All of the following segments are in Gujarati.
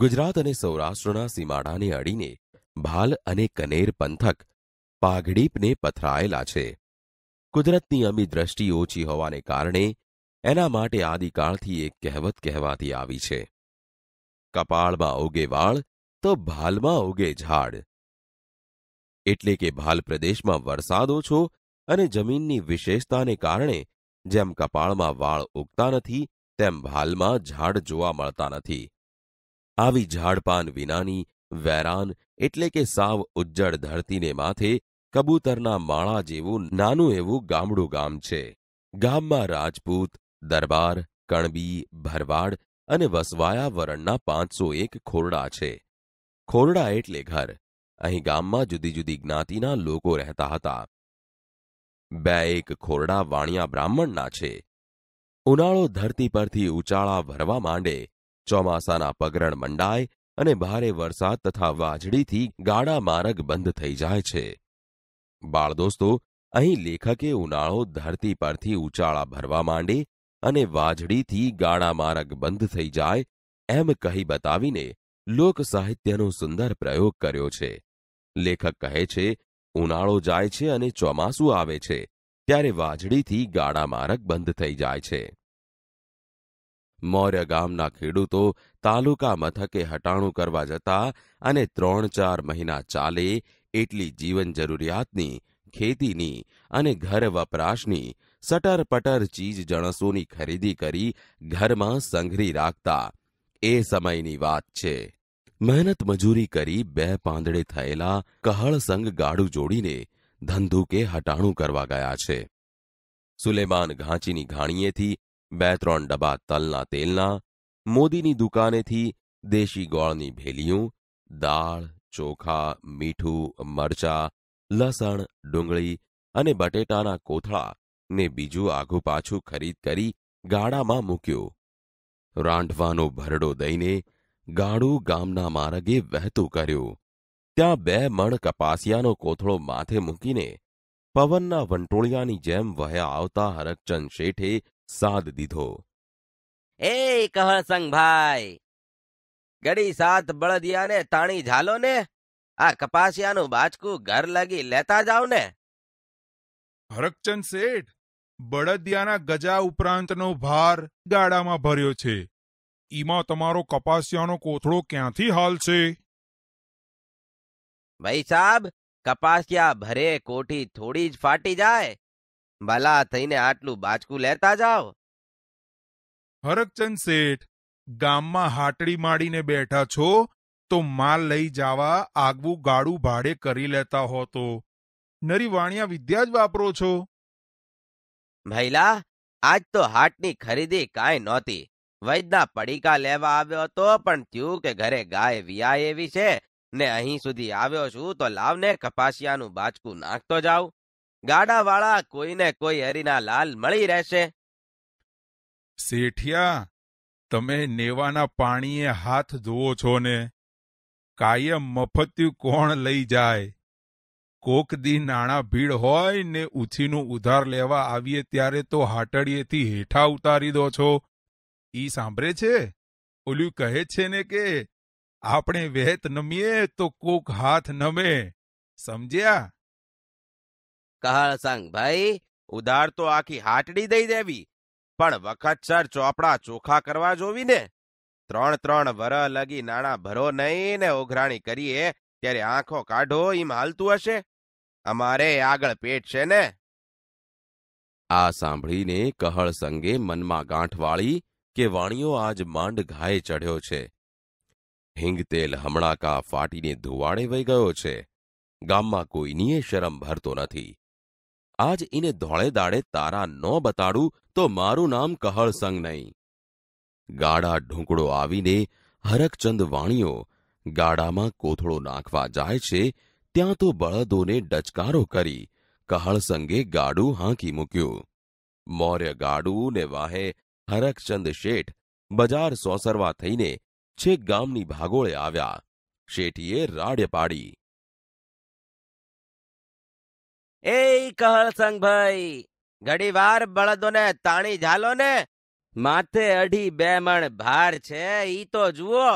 ગુજરાત અને સૌરાષ્ટ્રના સીમાડાને અડીને ભાલ અને કનેર પંથક પાઘડીપને પથરાયેલા છે કુદરતની અમી દ્રષ્ટિ ઓછી હોવાને કારણે એના માટે આદિકાળથી એક કહેવત કહેવાતી આવી છે કપાળમાં ઉગે વાળ તો ભાલમાં ઉગે ઝાડ એટલે કે ભાલ પ્રદેશમાં વરસાદ ઓછો અને જમીનની વિશેષતાને કારણે જેમ કપાળમાં વાળ ઉગતા નથી તેમ ભાલમાં ઝાડ જોવા મળતા નથી આવી ઝાડપાન વિનાની વેરાન એટલે કે સાવ ઉજ્જડ ધરતીને માથે કબૂતરના માળા જેવું નાનું એવું ગામડું ગામ છે ગામમાં રાજપૂત દરબાર કણબી ભરવાડ અને વસવાયા વરણના પાંચસો એક ખોરડા છે ખોરડા એટલે ઘર અહીં ગામમાં જુદી જુદી જ્ઞાતિના લોકો રહેતા હતા બે એક ખોરડા વાણિયા બ્રાહ્મણના છે ઉનાળો ધરતી પરથી ઉચાળા ભરવા માંડે ચોમાસાના પગરણ મંડાય અને ભારે વરસાદ તથા વાજળીથી ગાડા માર્ગ બંધ થઈ જાય છે બાળદોસ્તો અહીં લેખકે ઉનાળો ધરતી પરથી ઉચાળા ભરવા માંડે અને વાજળીથી ગાડા માર્ગ બંધ થઈ જાય એમ કહી બતાવીને લોકસાહિત્યનો સુંદર પ્રયોગ કર્યો છે લેખક કહે છે ઉનાળો જાય છે અને ચોમાસું આવે છે ત્યારે વાજળીથી ગાડા માર્ગ બંધ થઈ જાય છે મૌર્ય ગામના ખેડૂતો તાલુકા મથકે હટાણું કરવા જતા અને ત્રણ ચાર મહિના ચાલે એટલી જીવન જરૂરિયાતની ખેતીની અને ઘર વપરાશની સટર પટર ચીજ જણસોની ખરીદી કરી ઘરમાં સંઘરી રાખતા એ સમયની વાત છે મહેનત મજૂરી કરી બે પાંદડે થયેલા કહળ સંગ ગાડું જોડીને ધંધુકે હટાણું કરવા ગયા છે સુલેમાન ઘાંચીની ઘાણીએથી બે ત્રણ ડબ્બા તલના તેલના મોદીની દુકાનેથી દેશી ગોળની ભેલીયું દાળ ચોખા મીઠું મરચા લસણ ડુંગળી અને બટેટાના કોથળા ને બીજું આઘું પાછું ખરીદ કરી ગાડામાં મૂક્યું રાંઢવાનો ભરડો દઈને ગાડું ગામના માર્ગે વહેતું કર્યું ત્યાં બે મણ કપાસિયાનો કોથળો માથે મૂકીને પવનના વંટોળિયાની જેમ વહ્યા આવતા હરકચંદ શેઠે સાદ દીધો એ કહસંગ ભાઈ ગડી સાત બળદિયાને તાણી ઝાલો ને આ કપાસિયાનું બાચકું ઘર લગી લેતા જાવ ને હરકચંદ શેઠ બળદિયાના ગજા ઉપરાંતનો ભાર ગાડામાં ભર્યો છે ઈમાં તમારો કપાસિયાનો કોથળો ક્યાંથી હાલ છે ભાઈ સાહેબ કપાસિયા ભરે કોઠી થોડી જ ફાટી જાય ભલા થઈને આટલું બાચકું લેતા જાઓ હરકચંદ શેઠ ગામમાં હાટડી માડીને બેઠા છો તો માલ લઈ જવા આગવું ગાડું ભાડે કરી લેતા હોતો નરી વાણિયા વિદ્યા જ વાપરો છો ભૈલા આજ તો હાટની ખરીદી કાંઈ નહોતી વૈદના પડીકા લેવા આવ્યો હતો પણ થયું કે ઘરે ગાય વિયા એવી છે ને અહીં સુધી આવ્યો છું તો લાવને કપાસિયાનું બાચકું નાખતો જાઉં ગાડાવાળા કોઈને કોઈ હરીના લાલ મળી રહેશે શેઠિયા તમે નેવાના પાણીએ હાથ ધોવો છો ને કાયમ મફત્યું કોણ લઈ જાય કોક દી નાણા ભીડ હોય ને ઉછીનું ઉધાર લેવા આવીએ ત્યારે તો હાટડીએથી હેઠા ઉતારી દો છો ઈ સાંભળે છે ઓલ્યું કહે છે ને કે આપણે વેત નમીએ તો કોક હાથ નમે સમજ્યા કહાળ ભાઈ ઉધાર તો આખી હાટડી દઈ દેવી પણ વખતસર ચોપડા ચોખા કરવા જોવી ને ત્રણ ત્રણ વર લગી નાણા ભરો નહીં ને ઓઘરાણી કરીએ ત્યારે આંખો કાઢો એમ હાલતું હશે અમારે આગળ પેટ છે ને આ સાંભળીને કહળ સંગે મનમાં ગાંઠ વાળી કે વાણિયો આજ માંડ ઘાય ચઢ્યો છે હિંગ તેલ હમણાં કા ફાટીને ધુવાડે વહી ગયો છે ગામમાં કોઈનીએ શરમ ભરતો નથી આજ ઇને ધોળે દાડે તારા ન બતાડું તો મારું નામ કહળસંગ નહીં ગાડા ઢૂંકડો આવીને હરકચંદ વાણીઓ ગાડામાં કોથળો નાખવા જાય છે ત્યાં તો બળદોને ડચકારો કરી કહળસંગે ગાડું હાંકી મૂક્યું મૌર્ય ગાડું ને વાહે હરકચંદ શેઠ બજાર સોસરવા થઈને છેક ગામની ભાગોળે આવ્યા શેઠીએ રાડે પાડી એ કહળ સંઘભાઈ ઘડીવાર બળદો ને તાણી ઝાલો ને માથે અઢી બે મણ ભાર છે ઈ તો જુઓ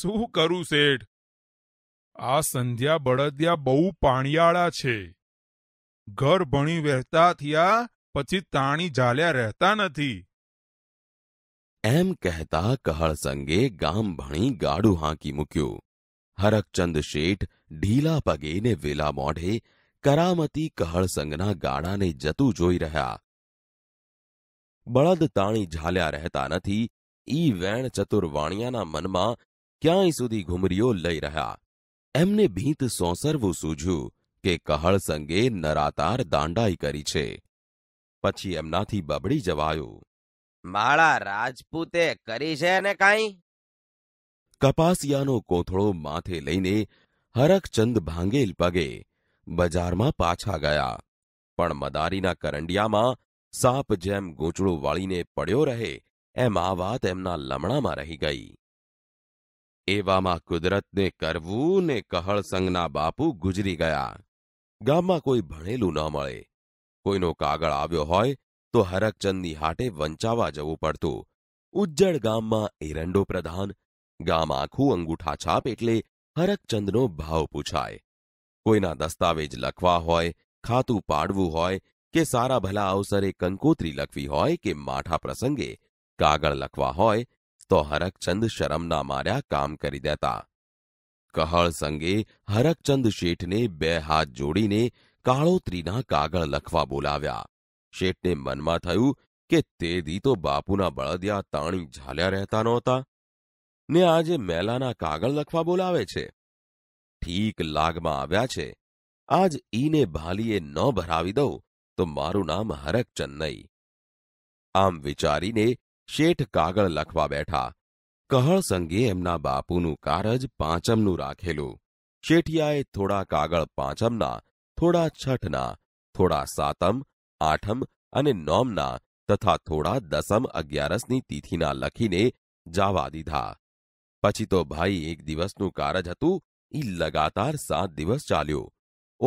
શું કરું શેઠ આ સંધ્યા બળદિયા બહુ પાણીયાળા છે ઘર ભણી વહેતા થયા પછી તાણી ઝાલ્યા રહેતા નથી એમ કહેતા કહળ સંગે ગામ ભણી ગાડું હાંકી મૂક્યું હરકચંદ શેઠ ઢીલા પગેને વેલા મોઢે કરામતી કહળસંગના ગાળાને જતું જોઈ રહ્યા બળદ તાણી ઝાલ્યા રહેતા નથી ઈ વેણ ચતુર્વાણિયાના મનમાં ક્યાંય સુધી ઘુમરીઓ લઈ રહ્યા એમને ભીંત સોંસરવું સૂઝ્યું કે કહળસંગે નરાતાર દાંડાઈ કરી છે પછી એમનાથી બબડી જવાયું માળા રાજપૂતે કરી છે ને કાંઈ કપાસિયાનો કોથળો માથે લઈને હરકચંદ ભાંગેલ પગે બજારમાં પાછા ગયા પણ મદારીના કરંડિયામાં સાપ જેમ ગૂંચળું વાળીને પડ્યો રહે એમ આ વાત એમના લમણામાં રહી ગઈ એવામાં કુદરતને કરવું ને કહળસંગના બાપુ ગુજરી ગયા ગામમાં કોઈ ભણેલું ન મળે કોઈનો કાગળ આવ્યો હોય તો હરકચંદની હાટે વંચાવા જવું પડતું ઉજ્જડ ગામમાં એરંડો પ્રધાન गामाकू अंगूठा छाप એટલે હરકચંદનો ભાવ પૂછાય કોઈના દસ્તાવેજ લખવા હોય ખાતું પાડવું હોય કે સારા ભલા અવસરે કંકુત્રી લખવી હોય કે માઠા પ્રસંગે કાગળ લખવા હોય તો હરકચંદ શરમ ના માર્યા કામ કરી દેતા કહળ સંગી હરકચંદ શેઠને બે હાથ જોડીને કાળોત્રીના કાગળ લખવા બોલાવ્યા શેઠને મનમાં થયું કે તે દી તો બાપુના બળ દયા તાણી ઝાલ્યા રહેતાનો હતા ને આજે મેલાના કાગળ લખવા બોલાવે છે ઠીક લાગમાં આવ્યા છે આજ ઈને ભાલીએ ન ભરાવી દઉં તો મારું નામ હરકચંદ નહીં આમ વિચારીને શેઠ કાગળ લખવા બેઠા કહળ સંગે એમના બાપુનું કારજ પાંચમનું રાખેલું શેઠિયાએ થોડા કાગળ પાંચમના થોડા છઠના થોડા સાતમ આઠમ અને નોમના તથા થોડા દસમ અગિયારસની તિથિના લખીને જાવા દીધા પછી તો ભાઈ એક દિવસનું કારજ હતું એ લગાતાર સાત દિવસ ચાલ્યું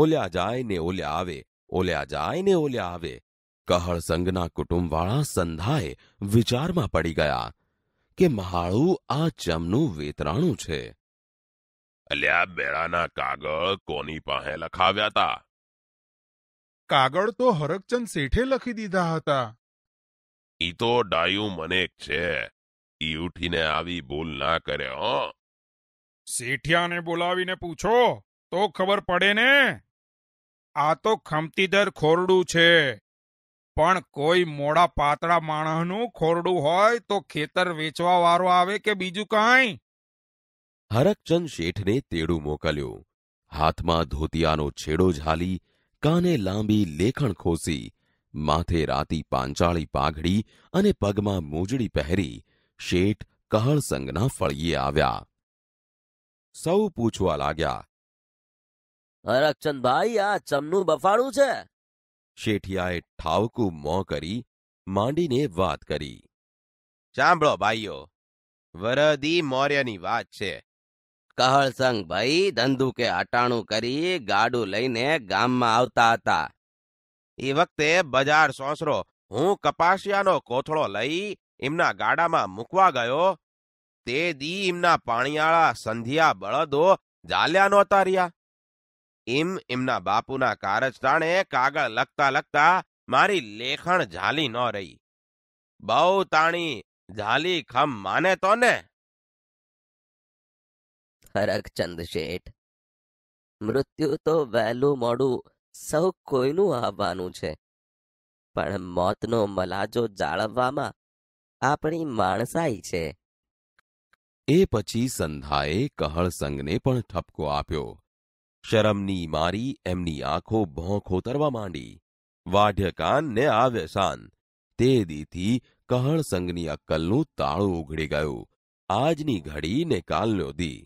ઓલ્યા જાય ને ઓલ્યા આવે ઓલ્યા જાય ને ઓલ્યા આવે કહળ સંઘના કુટુંબવાળા સંધાએ વિચારમાં પડી ગયા કે મહાળું આ ચમનું વેતરાણું છે અલ્યા બેડાના કાગળ કોની પાસે લખાવ્યા હતા કાગળ તો હરકચંદ શેઠે લખી દીધા હતા ઈ તો ડાયું મને છે ઈ ઉઠીને આવી ભૂલ ના કરે હો શેઠિયાને બોલાવીને પૂછો તો ખબર પડે ને આ તો ખમતીદર ખોરડું છે પણ કોઈ મોડા પાતળા માણસનું ખોરડું હોય તો ખેતર વેચવા વારો આવે કે બીજું કાંઈ હરકચંદ શેઠને તેડું મોકલ્યું હાથમાં ધોતિયાનો છેડો ઝાલી કાને લાંબી લેખણ ખોસી માથે રાતી પાંચાળી પાઘડી અને પગમાં મોજડી પહેરી શેઠ કહળસંગના ફળીએ આવ્યા સૌ પૂછવા લાગ્યા હરકચંદભાઈ આ ચમનું બફાણું છે શેઠિયાએ ઠાવકું મોં કરી માંડીને વાત કરી સાંભળો ભાઈઓ વરદી મૌર્યની વાત છે કહળસંગ ભાઈ ધંધુકે અટાણું કરી ગાડું લઈને ગામમાં આવતા હતા એ વખતે બજાર સોસરો હું કપાસિયાનો કોથળો લઈ એમના ગાડામાં મૂકવા ગયો તે દી એમના પાણીયાળા સંધિયા બળદો જાલ્યા નહોતા રહ્યા એમ એમના બાપુના કારજતાણે કાગળ લખતા લખતા મારી લેખણ ઝાલી ન રહી બહુ તાણી ઝાલી ખમ માને તો ને હરકચંદ શેઠ મૃત્યુ તો વહેલું મોડું સૌ કોઈનું આવવાનું છે પણ મોતનો મલાજો જાળવવામાં આપણી માણસાઈ છે એ પછી સંધાએ કહળસંગને પણ ઠપકો આપ્યો શરમની મારી એમની આંખો ભોં ખોતરવા માંડી વાઢ્યકાન ને વ્યસાન તે દીથી કહળસંગની અક્કલનું તાળું ઉઘડી ગયું આજની ઘડી ને કાલનો દી